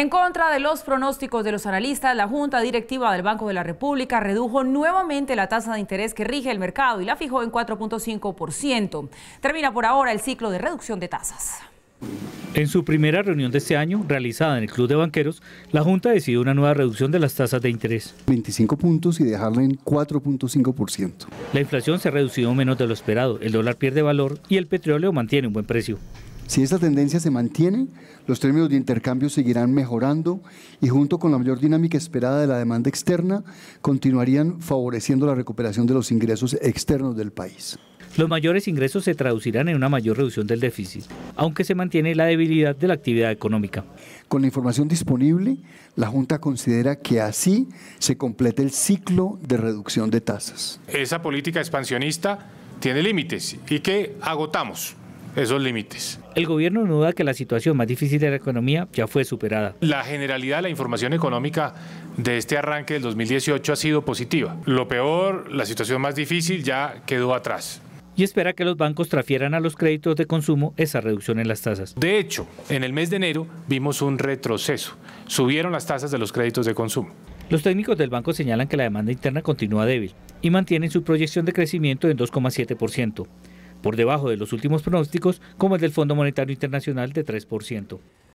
En contra de los pronósticos de los analistas, la Junta Directiva del Banco de la República redujo nuevamente la tasa de interés que rige el mercado y la fijó en 4.5%. Termina por ahora el ciclo de reducción de tasas. En su primera reunión de este año, realizada en el Club de Banqueros, la Junta decidió una nueva reducción de las tasas de interés. 25 puntos y dejarla en 4.5%. La inflación se ha reducido menos de lo esperado, el dólar pierde valor y el petróleo mantiene un buen precio. Si esta tendencia se mantiene, los términos de intercambio seguirán mejorando y junto con la mayor dinámica esperada de la demanda externa, continuarían favoreciendo la recuperación de los ingresos externos del país. Los mayores ingresos se traducirán en una mayor reducción del déficit, aunque se mantiene la debilidad de la actividad económica. Con la información disponible, la Junta considera que así se complete el ciclo de reducción de tasas. Esa política expansionista tiene límites y que agotamos esos límites. El gobierno no duda que la situación más difícil de la economía ya fue superada. La generalidad de la información económica de este arranque del 2018 ha sido positiva. Lo peor, la situación más difícil ya quedó atrás y espera que los bancos transfieran a los créditos de consumo esa reducción en las tasas. De hecho, en el mes de enero vimos un retroceso. Subieron las tasas de los créditos de consumo. Los técnicos del banco señalan que la demanda interna continúa débil y mantienen su proyección de crecimiento en 2,7% por debajo de los últimos pronósticos como el del Fondo Monetario Internacional de 3%.